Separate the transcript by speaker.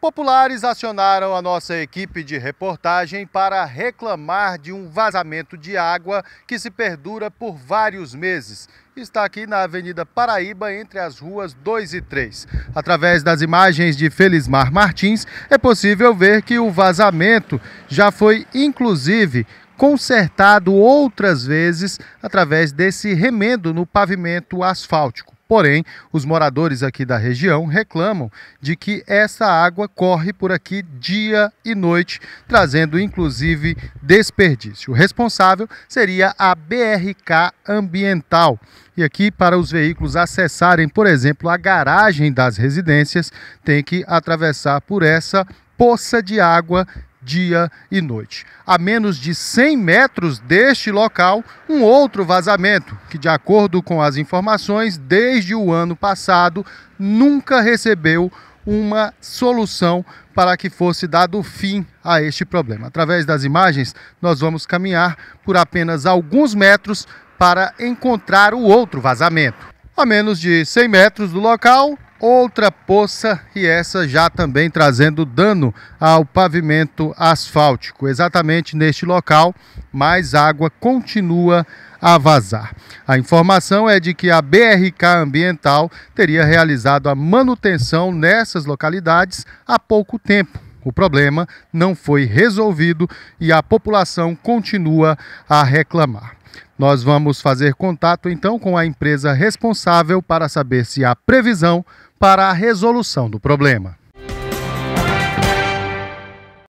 Speaker 1: Populares acionaram a nossa equipe de reportagem para reclamar de um vazamento de água que se perdura por vários meses. Está aqui na Avenida Paraíba, entre as ruas 2 e 3. Através das imagens de Felismar Martins, é possível ver que o vazamento já foi, inclusive, consertado outras vezes através desse remendo no pavimento asfáltico. Porém, os moradores aqui da região reclamam de que essa água corre por aqui dia e noite, trazendo inclusive desperdício. O responsável seria a BRK Ambiental. E aqui, para os veículos acessarem, por exemplo, a garagem das residências, tem que atravessar por essa poça de água dia e noite. A menos de 100 metros deste local, um outro vazamento, que, de acordo com as informações, desde o ano passado nunca recebeu uma solução para que fosse dado fim a este problema. Através das imagens, nós vamos caminhar por apenas alguns metros para encontrar o outro vazamento. A menos de 100 metros do local, outra poça e essa já também trazendo dano ao pavimento asfáltico. Exatamente neste local, mais água continua a vazar. A informação é de que a BRK Ambiental teria realizado a manutenção nessas localidades há pouco tempo. O problema não foi resolvido e a população continua a reclamar. Nós vamos fazer contato então com a empresa responsável para saber se há previsão para a resolução do problema.